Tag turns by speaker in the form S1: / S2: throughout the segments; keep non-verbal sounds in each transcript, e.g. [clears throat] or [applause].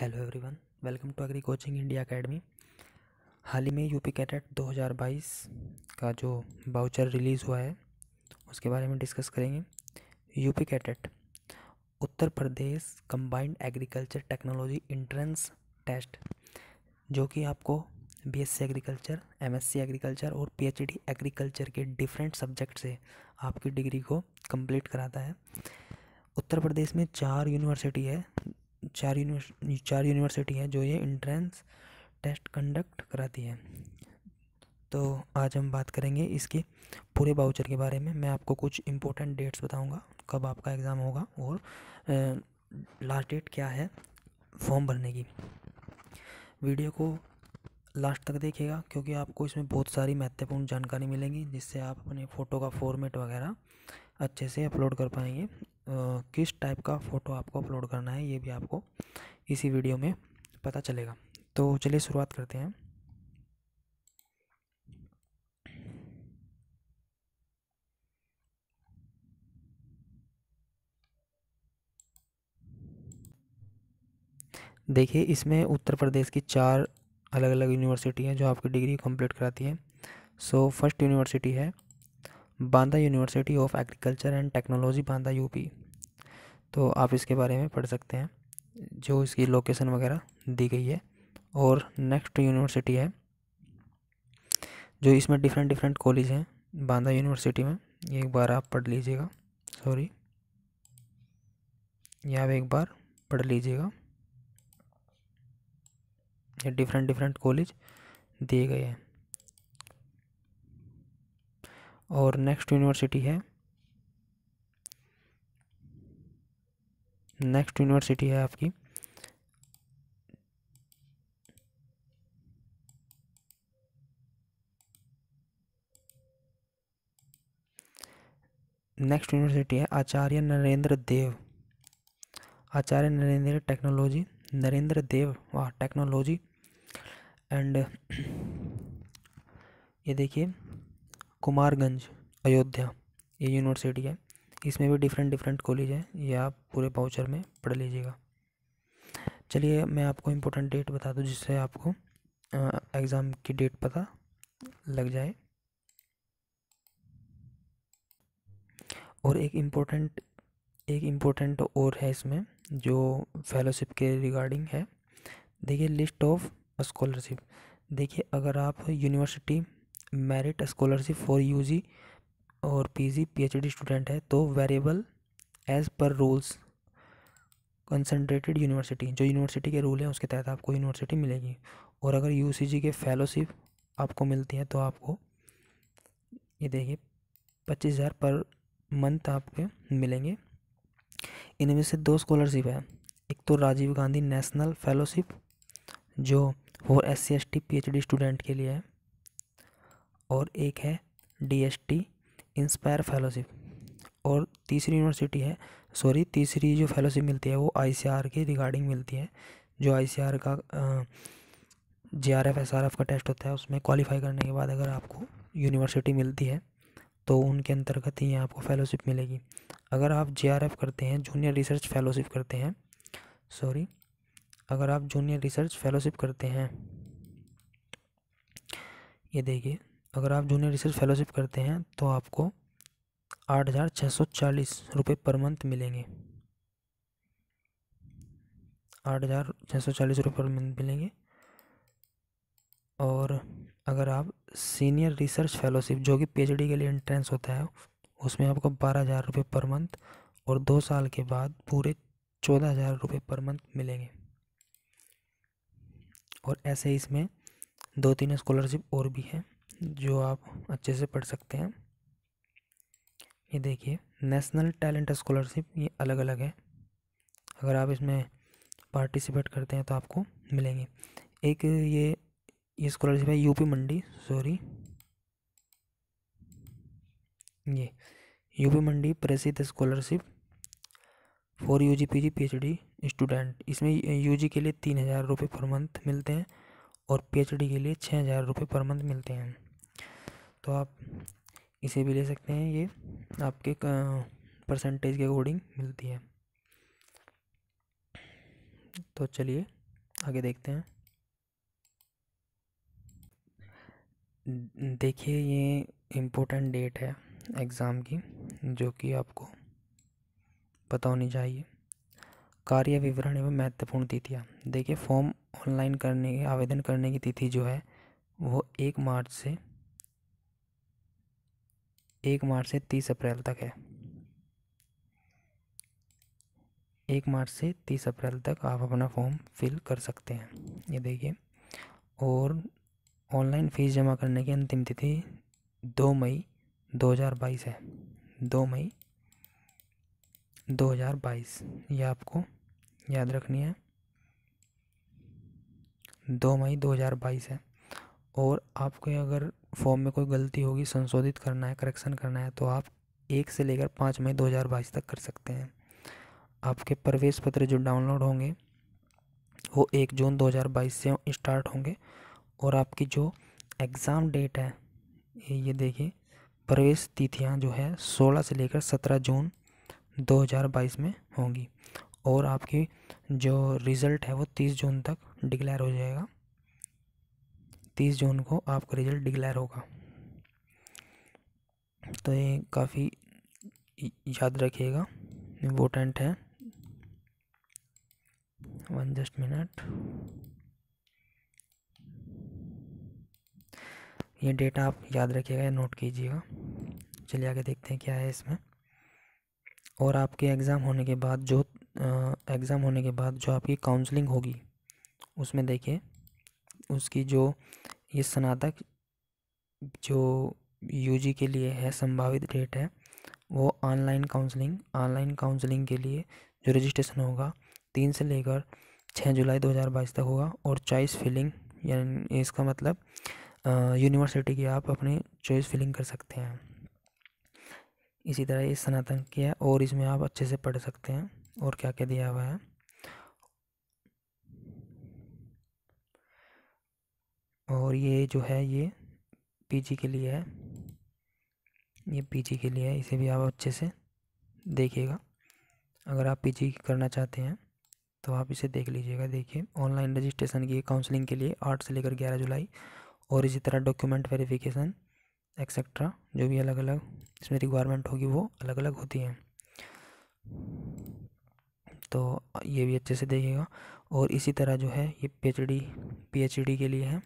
S1: hello everyone welcome to agri coaching India academy हाल ही में यूपी कैडेट 2022 का जो बाउचर रिलीज़ हुआ है उसके बारे में डिस्कस करेंगे UP CATET Uttar Pradesh combined agriculture technology entrance test जो कि आपको बीएससी एग्रीकल्चर एमएससी एग्रीकल्चर और पीएचडी एग्रीकल्चर के डिफरेंट सब्जेक्ट से आपकी डिग्री को कंप्लीट कराता है उत्तर प्रदेश में चार यूनिवर्सिटी है चार यूनिवर्स चार यूनिवर्सिटी हैं जो ये इंट्रेंस टेस्ट कंडक्ट कराती है तो आज हम बात करेंगे इसके पूरे बाउचर के बारे में मैं आपको कुछ इम्पोर्टेंट डेट्स बताऊंगा कब आपका एग्ज़ाम होगा और लास्ट डेट क्या है फॉर्म भरने की वीडियो को लास्ट तक देखिएगा क्योंकि आपको इसमें बहुत सारी महत्वपूर्ण जानकारी मिलेंगी जिससे आप अपने फ़ोटो का फॉर्मेट वगैरह अच्छे से अपलोड कर पाएंगे किस टाइप का फ़ोटो आपको अपलोड करना है ये भी आपको इसी वीडियो में पता चलेगा तो चलिए शुरुआत करते हैं देखिए इसमें उत्तर प्रदेश की चार अलग अलग यूनिवर्सिटी हैं जो आपकी डिग्री कंप्लीट कराती है सो फर्स्ट यूनिवर्सिटी है Banda university of agriculture and technology Banda UP तो आप इसके बारे में पढ़ सकते हैं जो इसकी लोकेशन वगैरह दी गई है और नेक्स्ट यूनिवर्सिटी है जो इसमें डिफरेंट डिफरेंट कॉलेज हैं बांदा यूनिवर्सिटी में एक बार आप पढ़ लीजिएगा सॉरी यहाँ पर एक बार पढ़ लीजिएगा ये डिफरेंट डिफरेंट कॉलेज दिए गए हैं और नेक्स्ट यूनिवर्सिटी है नेक्स्ट यूनिवर्सिटी है आपकी नेक्स्ट यूनिवर्सिटी है आचार्य नरेंद्र देव आचार्य नरेंद्र टेक्नोलॉजी नरेंद्र देव वाह टेक्नोलॉजी एंड ये देखिए कुमारगंज अयोध्या ये यूनिवर्सिटी है इसमें भी डिफरेंट डिफरेंट कॉलेज हैं ये आप पूरे पाउचर में पढ़ लीजिएगा चलिए मैं आपको इम्पोर्टेंट डेट बता दूँ जिससे आपको एग्ज़ाम की डेट पता लग जाए और एक इम्पोर्टेंट एक इम्पोर्टेंट और है इसमें जो फेलोशिप के रिगार्डिंग है देखिए लिस्ट ऑफ स्कॉलरशिप देखिए अगर आप university merit scholarship for UG और पीजी पीएचडी स्टूडेंट है तो variable as per rules concentrated university जो यूनिवर्सिटी के रूल हैं उसके तहत आपको यूनिवर्सिटी मिलेगी और अगर यू के फेलोशिप आपको मिलती है तो आपको ये देखिए पच्चीस हज़ार पर मंथ आपके मिलेंगे इनमें से दो स्कॉलरशिप है एक तो राजीव गांधी नेशनल फेलोशिप जो for S C S T P H D student के लिए है और एक है D S T inspire fellowship और तीसरी यूनिवर्सिटी है सॉरी तीसरी जो फेलोशिप मिलती है वो आई के रिगार्डिंग मिलती है जो आई का J R F S R F का टेस्ट होता है उसमें क्वालिफाई करने के बाद अगर आपको यूनिवर्सिटी मिलती है तो उनके अंतर्गत ही आपको फेलोशिप मिलेगी अगर आप जे आर एफ करते हैं जूनियर रिसर्च फेलोशिप करते हैं सॉरी अगर आप जूनियर रिसर्च फेलोशिप करते हैं ये देखिए अगर आप जूनियर रिसर्च फेलोशिप करते हैं तो आपको आठ हज़ार छः सौ चालीस रुपये पर मंथ मिलेंगे आठ हज़ार छः सौ चालीस रुपये पर मंथ मिलेंगे और अगर आप सीनियर रिसर्च फेलोशिप जो कि पीएचडी के लिए एंट्रेंस होता है उसमें आपको बारह हज़ार रुपये पर मंथ और दो साल के बाद पूरे चौदह हज़ार रुपये पर मंथ मिलेंगे और ऐसे इसमें दो तीन स्कॉलरशिप और भी हैं जो आप अच्छे से पढ़ सकते हैं ये देखिए नेशनल टैलेंट स्कॉलरशिप ये अलग अलग है अगर आप इसमें पार्टिसिपेट करते हैं तो आपको मिलेंगे एक ये ये स्कॉलरशिप है यूपी मंडी सॉरी ये यूपी मंडी प्रसिद्ध scholarship for U G P G P H D student इसमें यू जी के लिए तीन हज़ार रुपये पर मंथ मिलते हैं और पी एच डी के लिए छः हज़ार रुपये पर मंथ मिलते हैं तो आप इसे भी ले सकते हैं ये आपके परसेंटेज के अकॉर्डिंग मिलती है तो चलिए आगे देखते हैं देखिए ये इम्पोर्टेंट डेट है एग्ज़ाम की जो कि आपको पता होनी चाहिए कार्य विवरण एवं महत्वपूर्ण तिथियाँ देखिए फॉर्म ऑनलाइन करने आवेदन करने की तिथि जो है वो एक मार्च से एक मार्च से तीस अप्रैल तक है एक मार्च से तीस अप्रैल तक आप अपना फॉर्म फिल कर सकते हैं ये देखिए और ऑनलाइन फ़ीस जमा करने की अंतिम तिथि दो मई दो हज़ार बाईस है दो मई दो हज़ार बाईस ये आपको याद रखनी है दो मई दो हज़ार बाईस है और आपके अगर फॉर्म में कोई गलती होगी संशोधित करना है करेक्शन करना है तो आप एक से लेकर पाँच मई बाईस तक कर सकते हैं आपके प्रवेश पत्र जो डाउनलोड होंगे वो एक जून 2022 से स्टार्ट होंगे और आपकी जो एग्ज़ाम डेट है ये देखिए प्रवेश तिथियां जो है 16 से लेकर 17 जून 2022 में होंगी और आपकी जो रिज़ल्ट है वो 30 जून तक डिक्लेयर हो जाएगा तीस जून को आपका रिज़ल्ट डिक्लेयर होगा तो ये काफ़ी याद रखिएगा इम्पोर्टेंट है वन जस्ट मिनट ये डेटा आप याद रखिएगा या नोट कीजिएगा चलिए आगे देखते हैं क्या है इसमें और आपके एग्ज़ाम होने के बाद जो एग्ज़ाम होने के बाद जो आपकी काउंसलिंग होगी उसमें देखिए उसकी जो ये स्नातक जो यूजी के लिए है संभावित डेट है वो ऑनलाइन काउंसलिंग ऑनलाइन काउंसलिंग के लिए जो रजिस्ट्रेशन होगा तीन से लेकर छः जुलाई 2022 तक होगा और चॉइस फिलिंग यानी इसका मतलब यूनिवर्सिटी की आप अपनी चॉइस फिलिंग कर सकते हैं इसी तरह ये स्नातक की है और इसमें आप अच्छे से पढ़ सकते हैं और क्या क्या दिया हुआ है और ये जो है ये पीजी के लिए है ये पीजी के लिए है इसे भी आप अच्छे से देखिएगा अगर आप पीजी करना चाहते हैं तो आप इसे देख लीजिएगा देखिए ऑनलाइन रजिस्ट्रेशन की काउंसलिंग के लिए आठ से लेकर ग्यारह जुलाई और इसी तरह डॉक्यूमेंट वेरिफिकेशन एक्सेट्रा जो भी अलग अलग इसमें रिक्वायरमेंट होगी वो अलग अलग होती हैं तो ये भी अच्छे से देखिएगा और इसी तरह जो है ये पीएचडी पीएचडी के लिए है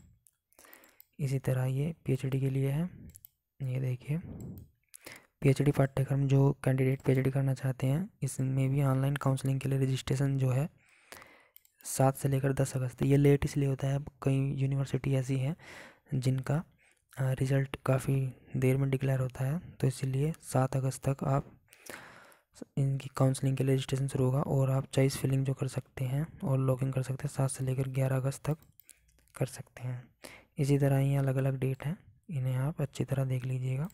S1: इसी तरह ये पीएचडी के लिए है ये देखिए पीएचडी पाठ्यक्रम जो कैंडिडेट पीएचडी करना चाहते हैं इसमें भी ऑनलाइन काउंसलिंग के लिए रजिस्ट्रेशन जो है सात से लेकर दस अगस्त ये लेट इसलिए होता है अब कई यूनिवर्सिटी ऐसी हैं जिनका रिज़ल्ट काफ़ी देर में डिक्लेयर होता है तो इसलिए सात अगस्त तक आप इनकी काउंसलिंग के लिए रजिस्ट्रेशन शुरू होगा और आप चॉइस फिलिंग जो कर सकते हैं और लॉगिन कर सकते हैं सात से लेकर ग्यारह अगस्त तक कर सकते हैं इसी तरह ही अलग अलग डेट हैं इन्हें आप अच्छी तरह देख लीजिएगा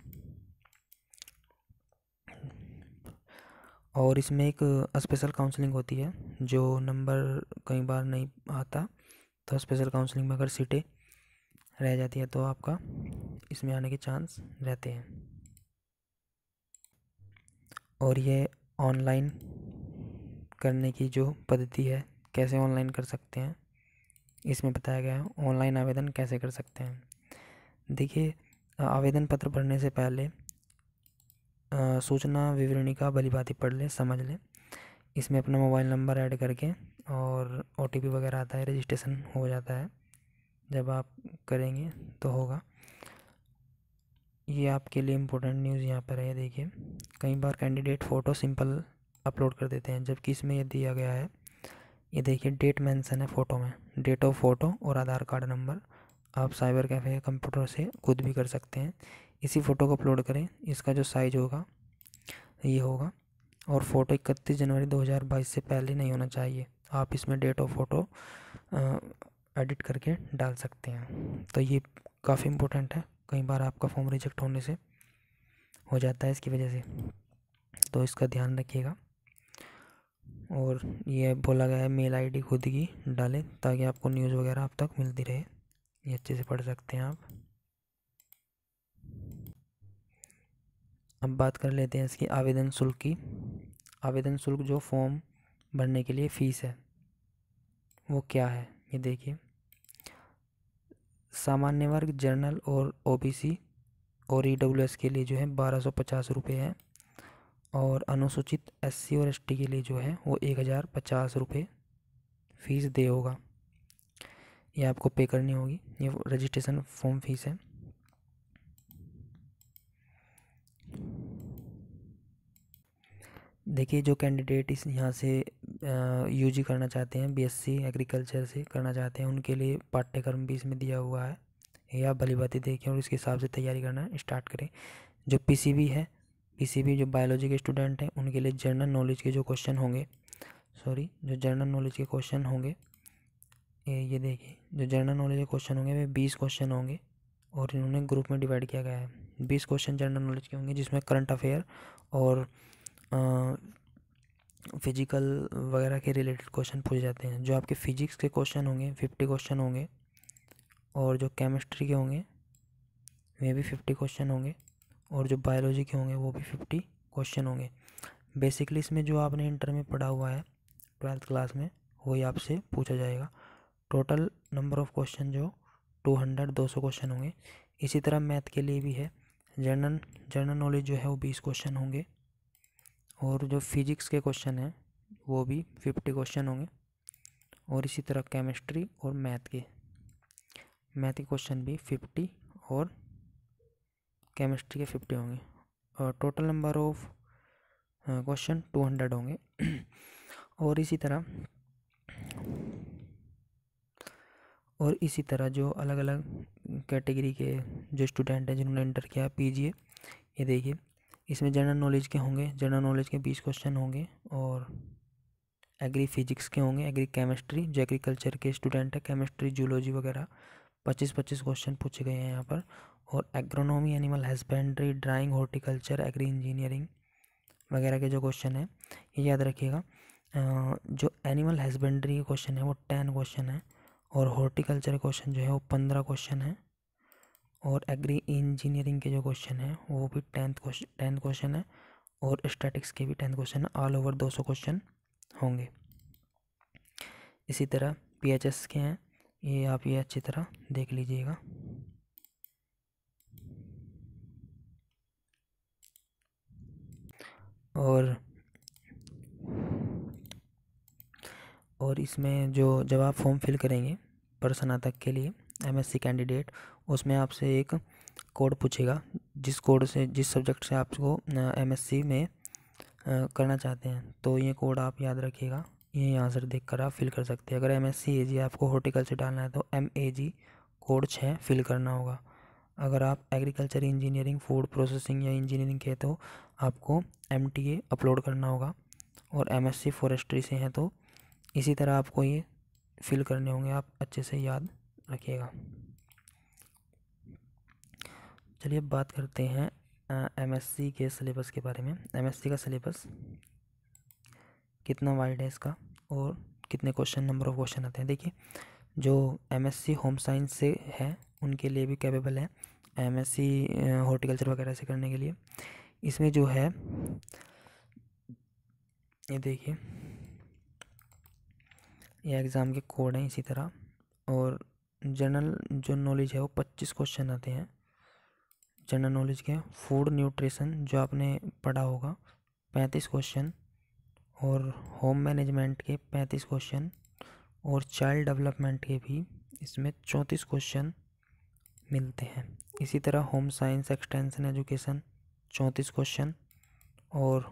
S1: और इसमें एक स्पेशल काउंसलिंग होती है जो नंबर कई बार नहीं आता तो स्पेशल काउंसलिंग में अगर सीटें रह जाती है तो आपका इसमें आने के चांस रहते हैं और ये ऑनलाइन करने की जो पद्धति है कैसे ऑनलाइन कर सकते हैं इसमें बताया गया है ऑनलाइन आवेदन कैसे कर सकते हैं देखिए आवेदन पत्र भरने से पहले सूचना विवरणी का भलीभांति पढ़ लें समझ लें इसमें अपना मोबाइल नंबर ऐड करके और ओ वगैरह आता है रजिस्ट्रेशन हो जाता है जब आप करेंगे तो होगा ये आपके लिए इम्पोर्टेंट न्यूज़ यहाँ पर है देखिए कई बार कैंडिडेट फ़ोटो सिंपल अपलोड कर देते हैं जबकि इसमें यह दिया गया है ये देखिए डेट मेंशन है फ़ोटो में डेट ऑफ फ़ोटो और आधार कार्ड नंबर आप साइबर कैफ़े या कंप्यूटर से खुद भी कर सकते हैं इसी फ़ोटो को अपलोड करें इसका जो साइज होगा ये होगा और फ़ोटो इकतीस जनवरी 2022 से पहले नहीं होना चाहिए आप इसमें डेट ऑफ फ़ोटो एडिट करके डाल सकते हैं तो ये काफ़ी इम्पोर्टेंट है कई बार आपका फॉर्म रिजेक्ट होने से हो जाता है इसकी वजह से तो इसका ध्यान रखिएगा और ये बोला गया है मेल आईडी खुद की डालें ताकि आपको न्यूज़ वगैरह आप तक मिलती रहे ये अच्छे से पढ़ सकते हैं आप अब बात कर लेते हैं इसकी आवेदन शुल्क की आवेदन शुल्क जो फॉर्म भरने के लिए फ़ीस है वो क्या है ये देखिए सामान्य वर्ग जर्नल और ओबीसी और ईडब्ल्यूएस के लिए जो है बारह सौ पचास रुपये है और अनुसूचित एससी और एसटी के लिए जो है वो एक हज़ार पचास रुपये फ़ीस दे होगा ये आपको पे करनी होगी ये रजिस्ट्रेशन फॉर्म फीस है देखिए जो कैंडिडेट इस यहाँ से यूजी करना चाहते हैं बीएससी एग्रीकल्चर से करना चाहते हैं उनके लिए पाठ्यक्रम भी इसमें दिया हुआ है ये आप भली बातें देखें और इसके हिसाब से तैयारी करना स्टार्ट करें जो पीसीबी है किसी भी जो बायोलॉजी के स्टूडेंट हैं उनके लिए जनरल नॉलेज के जो क्वेश्चन होंगे सॉरी जो जनरल नॉलेज के क्वेश्चन होंगे ये ये देखिए जो जनरल नॉलेज के क्वेश्चन होंगे वे बीस क्वेश्चन होंगे और इन्होंने ग्रुप में डिवाइड किया गया है बीस क्वेश्चन जनरल नॉलेज के होंगे जिसमें करंट अफेयर और आ, फिजिकल वगैरह के रिलेटेड क्वेश्चन पूछे जाते हैं जो आपके फिजिक्स के क्वेश्चन होंगे फिफ्टी क्वेश्चन होंगे और जो केमिस्ट्री के होंगे वे भी फिफ्टी क्वेश्चन होंगे और जो बायोलॉजी के होंगे वो भी फिफ्टी क्वेश्चन होंगे बेसिकली इसमें जो आपने इंटर में पढ़ा हुआ है ट्वेल्थ क्लास में वही आपसे पूछा जाएगा टोटल नंबर ऑफ़ क्वेश्चन जो टू हंड्रेड दो सौ क्वेश्चन होंगे इसी तरह मैथ के लिए भी है जनरल जनरल नॉलेज जो है वो बीस क्वेश्चन होंगे और जो फिजिक्स के क्वेश्चन हैं वो भी फिफ्टी क्वेश्चन होंगे और इसी तरह केमिस्ट्री और मैथ के मैथ के क्वेश्चन भी फिफ्टी और केमिस्ट्री के फिफ्टी होंगे और total number of question two hundred होंगे [clears throat] और इसी तरह और इसी तरह जो अलग अलग कैटेगरी के जो स्टूडेंट हैं जिन्होंने इंटर किया जी ये देखिए इसमें जनरल नॉलेज के होंगे जनरल नॉलेज के बीस क्वेश्चन होंगे और एग्री फिजिक्स के होंगे एग्री केमिस्ट्री जो एग्रीकल्चर के स्टूडेंट है केमिस्ट्री जूलॉजी वगैरह पच्चीस पच्चीस क्वेश्चन पूछे गए हैं यहाँ पर और agronomy animal husbandry dairying horticulture agri engineering वगैरह के जो क्वेश्चन है ये याद रखिएगा जो एनिमल हस्बेंड्री के क्वेश्चन है वो टेन क्वेश्चन है और हॉर्टिकल्चर क्वेश्चन जो है वो पंद्रह क्वेश्चन है और एग्री इंजीनियरिंग के जो क्वेश्चन है वो भी टेंथ क्वेश्चन टेंथ क्वेश्चन है और स्टैटिक्स के भी टेंथ क्वेश्चन है ऑल ओवर दो सौ क्वेश्चन होंगे इसी तरह पीएचएस के हैं ये आप ये अच्छी तरह देख लीजिएगा और और इसमें जो जब आप फॉर्म फिल करेंगे पर के लिए एमएससी कैंडिडेट उसमें आपसे एक कोड पूछेगा जिस कोड से जिस सब्जेक्ट से आपको एमएससी में करना चाहते हैं तो ये कोड आप याद रखिएगा ये आंसर देख कर आप फिल कर सकते हैं अगर एम एस सी ए जी आपको हॉर्टिकल्चर डालना है तो एम ए जी कोड छः फिल करना होगा अगर आप एग्रीकल्चर इंजीनियरिंग फूड प्रोसेसिंग या इंजीनियरिंग के तो आपको एम अपलोड करना होगा और एम फॉरेस्ट्री से हैं तो इसी तरह आपको ये फिल करने होंगे आप अच्छे से याद रखिएगा चलिए बात करते हैं सी के सिलेबस के बारे में सी का सिलेबस कितना वाइड है इसका और कितने क्वेश्चन नंबर ऑफ क्वेश्चन आते हैं देखिए जो सी होम साइंस से है उनके लिए भी कैपेबल है एम सी हॉर्टिकल्चर वगैरह से करने के लिए इसमें जो है ये देखिए ये एग्ज़ाम के कोड हैं इसी तरह और जनरल जो नॉलेज है वो पच्चीस क्वेश्चन आते हैं जनरल नॉलेज के फूड न्यूट्रिशन जो आपने पढ़ा होगा पैंतीस क्वेश्चन और होम मैनेजमेंट के पैंतीस क्वेश्चन और चाइल्ड डेवलपमेंट के भी इसमें चौंतीस क्वेश्चन मिलते हैं इसी तरह होम साइंस एक्सटेंशन एजुकेशन चौंतीस क्वेश्चन और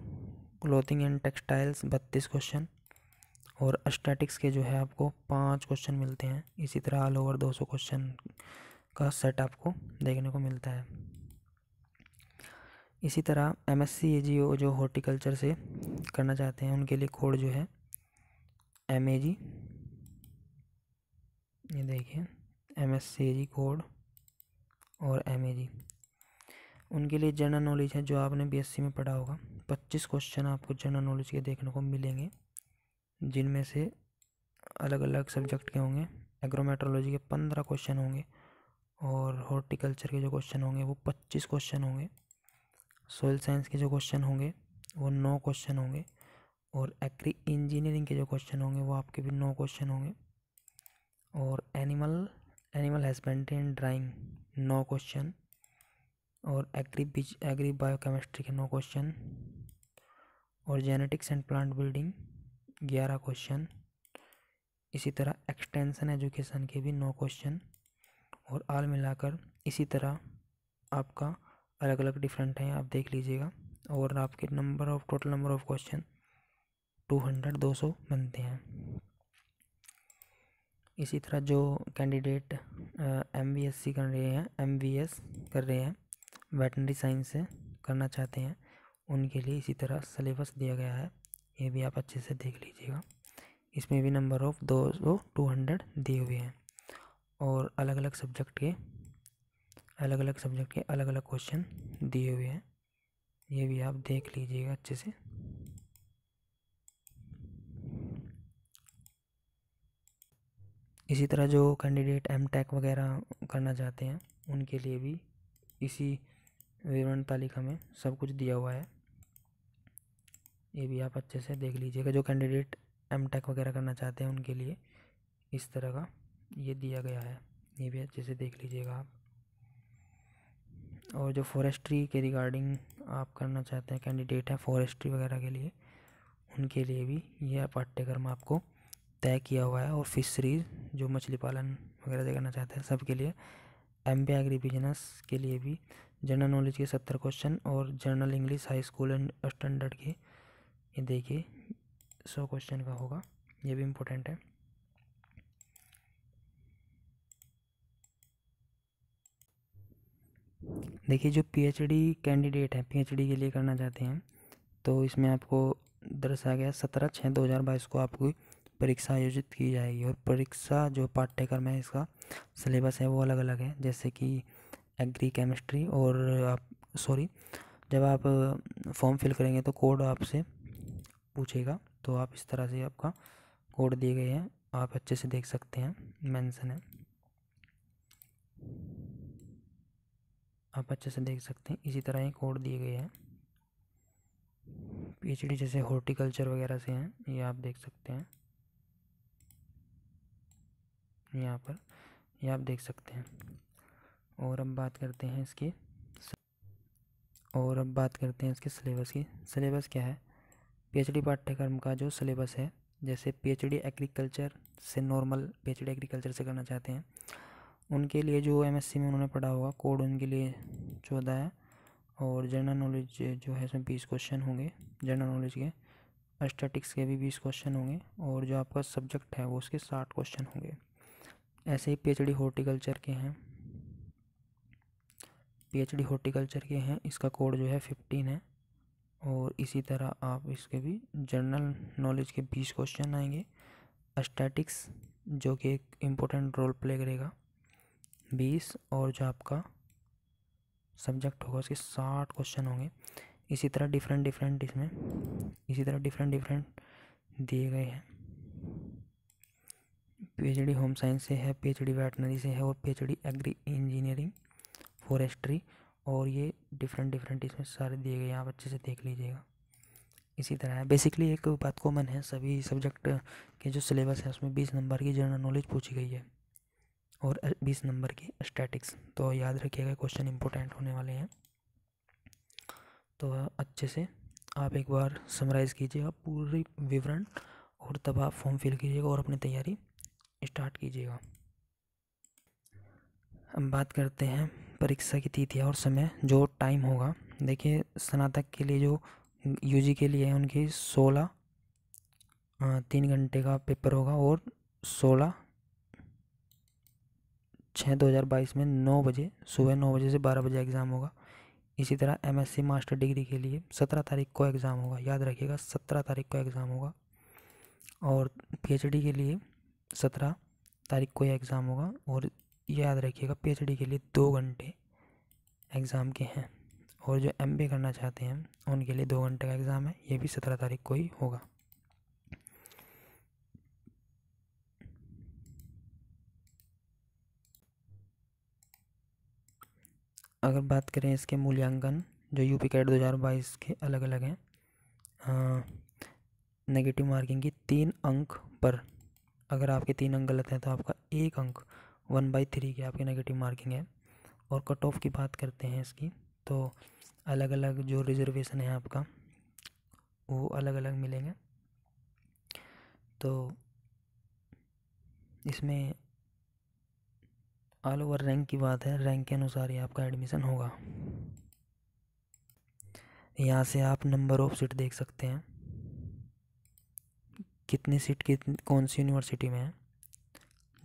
S1: क्लोथिंग एंड टेक्सटाइल्स बत्तीस क्वेश्चन और अस्टेटिक्स के जो है आपको पाँच क्वेश्चन मिलते हैं इसी तरह ऑल ओवर दो सौ क्वेश्चन का सेट आपको देखने को मिलता है इसी तरह एम एस सी जी ओ जो हॉर्टिकल्चर से करना चाहते हैं उनके लिए कोड जो है एम ए जी ये देखिए M S C G code और एम ए जी उनके लिए जनरल नॉलेज है जो आपने बीएससी में पढ़ा होगा पच्चीस क्वेश्चन आपको जनरल नॉलेज के देखने को मिलेंगे जिनमें से अलग अलग सब्जेक्ट के होंगे एग्रोमेट्रोलॉजी के पंद्रह क्वेश्चन होंगे और हॉर्टिकल्चर के जो क्वेश्चन होंगे वो पच्चीस क्वेश्चन होंगे सोयल साइंस के जो क्वेश्चन होंगे वो नौ क्वेश्चन होंगे और एग्री इंजीनियरिंग के जो क्वेश्चन होंगे वो आपके भी नौ क्वेश्चन होंगे और animal animal husbandry and dairying नौ क्वेश्चन और एग्री बिज एग्री बायोकेमिस्ट्री के नौ क्वेश्चन और जेनेटिक्स एंड प्लांट बिल्डिंग ग्यारह क्वेश्चन इसी तरह एक्सटेंशन एजुकेशन के भी नौ क्वेश्चन और आल मिलाकर इसी तरह आपका अलग अलग डिफरेंट हैं आप देख लीजिएगा और आपके number of total number of question two hundred दो सौ बनते हैं इसी तरह जो candidate M B S C कर रहे हैं एम बी एस कर रहे हैं वेटनरी साइंस से करना चाहते हैं उनके लिए इसी तरह सलेबस दिया गया है ये भी आप अच्छे से देख लीजिएगा इसमें भी नंबर ऑफ़ दो सौ टू हंड्रेड दिए हुए हैं और अलग अलग सब्जेक्ट के अलग अलग सब्जेक्ट के अलग अलग क्वेश्चन दिए हुए हैं ये भी आप देख लीजिएगा अच्छे से इसी तरह जो कैंडिडेट एम टेक वगैरह करना चाहते हैं उनके लिए भी इसी विवरण तालिका में सब कुछ दिया हुआ है ये भी आप अच्छे से देख लीजिएगा जो कैंडिडेट एम टेक वगैरह करना चाहते हैं उनके लिए इस तरह का ये दिया गया है ये भी अच्छे से देख लीजिएगा आप और जो फॉरेस्ट्री के रिगार्डिंग आप करना चाहते हैं कैंडिडेट हैं फॉरेस्ट्री वगैरह के लिए उनके लिए भी यह पाठ्यक्रम आपको तय किया हुआ है और फिशरीज जो मछली पालन वगैरह करना चाहते हैं सबके लिए एम बी एग्री बिजनेस के लिए भी जनरल नॉलेज के सत्तर क्वेश्चन और general English high school and standard के ये देखिए सौ क्वेश्चन का होगा ये भी इम्पोर्टेंट है देखिए जो पीएचडी कैंडिडेट हैं पीएचडी के लिए करना चाहते हैं तो इसमें आपको दर्शाया गया सत्रह छः दो हज़ार बाईस को आपको परीक्षा आयोजित की जाएगी और परीक्षा जो पाठ्यक्रम है इसका सिलेबस है वो अलग अलग है जैसे कि एग्री केमिस्ट्री और आप सॉरी जब आप फॉर्म फिल करेंगे तो कोड आपसे पूछेगा तो आप इस तरह से आपका कोड दिए गए हैं आप अच्छे से देख सकते हैं मेंशन है आप अच्छे से देख सकते हैं इसी तरह ही कोड दिए गए हैं पीएचडी जैसे हॉर्टिकल्चर वगैरह से हैं ये आप देख सकते हैं यहाँ पर ये आप देख सकते हैं और अब बात करते हैं इसके और अब बात करते हैं इसके सिलेबस की सिलेबस क्या है पीएचडी पाठ्यक्रम का जो सिलेबस है जैसे पीएचडी एग्रीकल्चर से नॉर्मल पीएचडी एग्रीकल्चर से करना चाहते हैं उनके लिए जो एमएससी में उन्होंने पढ़ा होगा कोड उनके लिए चौदह है और जनरल नॉलेज जो है इसमें बीस क्वेश्चन होंगे जनरल नॉलेज के स्टैटिक्स के भी बीस क्वेश्चन होंगे और जो आपका सब्जेक्ट है वो उसके साठ क्वेश्चन होंगे ऐसे ही पी हॉर्टिकल्चर के हैं पीएचडी हॉर्टिकल्चर के हैं इसका कोड जो है फिफ्टीन है और इसी तरह आप इसके भी जनरल नॉलेज के बीस क्वेश्चन आएंगे स्टैटिक्स जो कि एक इम्पोर्टेंट रोल प्ले करेगा बीस और जो आपका सब्जेक्ट होगा उसके साठ क्वेश्चन होंगे इसी तरह डिफरेंट डिफरेंट इसमें इसी तरह डिफरेंट डिफरेंट दिए गए हैं पीएचडी होम साइंस से है पीएचडी वेटनरी से है और पीएचडी एग्री इंजीनियरिंग फॉरेस्ट्री और ये डिफरेंट डिफरेंट इसमें सारे दिए गए हैं आप अच्छे से देख लीजिएगा इसी तरह है बेसिकली एक बात कॉमन है सभी सब्जेक्ट के जो सिलेबस है उसमें बीस नंबर की जनरल नॉलेज पूछी गई है और बीस नंबर की स्टैटिक्स तो याद रखिएगा क्वेश्चन इंपॉर्टेंट होने वाले हैं तो अच्छे से आप एक बार समराइज़ कीजिएगा पूरी विवरण और तब आप फॉर्म फिल कीजिएगा और अपनी तैयारी स्टार्ट कीजिएगा हम बात करते हैं परीक्षा की तिथि और समय जो टाइम होगा देखिए स्नातक के लिए जो यूजी के लिए है उनकी सोलह तीन घंटे का पेपर होगा और सोलह छः दो हज़ार बाईस में नौ बजे सुबह नौ बजे से बारह बजे एग्ज़ाम होगा इसी तरह एमएससी मास्टर डिग्री के लिए सत्रह तारीख को एग्ज़ाम होगा याद रखिएगा सत्रह तारीख को एग्ज़ाम होगा और पीएचडी के लिए सत्रह तारीख को ही एग्ज़ाम होगा और याद रखिएगा पीएचडी के लिए दो घंटे एग्ज़ाम के हैं और जो एम करना चाहते हैं उनके लिए दो घंटे का एग्ज़ाम है ये भी सत्रह तारीख को ही होगा अगर बात करें इसके मूल्यांकन जो यूपी कैट 2022 के अलग अलग हैं नेगेटिव मार्किंग की तीन अंक पर अगर आपके तीन अंक गलत हैं तो आपका एक अंक वन बाई थ्री की आपकी नेगेटिव मार्किंग है और कट ऑफ की बात करते हैं इसकी तो अलग अलग जो रिजर्वेशन है आपका वो अलग अलग मिलेंगे तो इसमें ऑल ओवर रैंक की बात है रैंक के अनुसार ही आपका एडमिशन होगा यहाँ से आप नंबर ऑफ सीट देख सकते हैं कितनी सीट कितनी कौन सी यूनिवर्सिटी में है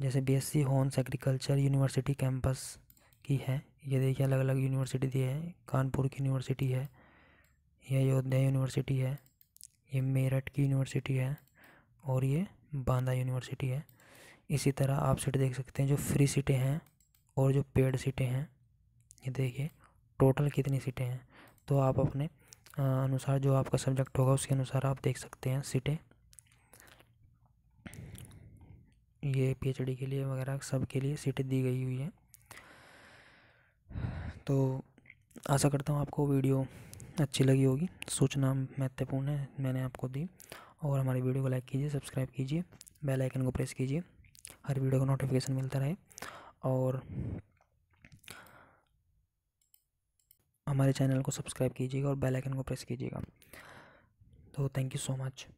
S1: जैसे BSc honours agriculture university campus की है ये देखिए अलग अलग यूनिवर्सिटी दी है कानपुर की यूनिवर्सिटी है ये अयोध्या यूनिवर्सिटी है ये मेरठ की यूनिवर्सिटी है और ये बांदा यूनिवर्सिटी है इसी तरह आप सीट देख सकते हैं जो फ्री सीटें हैं और जो पेड सीटें हैं ये देखिए टोटल कितनी सीटें हैं तो आप अपने अनुसार जो आपका सब्जेक्ट होगा उसके अनुसार आप देख सकते हैं सीटें ये पीएचडी के लिए वगैरह सब के लिए सीटें दी गई हुई हैं तो आशा करता हूँ आपको वीडियो अच्छी लगी होगी सूचना महत्वपूर्ण है मैंने आपको दी और हमारी वीडियो को लाइक कीजिए सब्सक्राइब कीजिए बेल आइकन को प्रेस कीजिए हर वीडियो का नोटिफिकेशन मिलता रहे और हमारे चैनल को सब्सक्राइब कीजिएगा और बेल आइकन को प्रेस कीजिएगा तो थैंक यू सो मच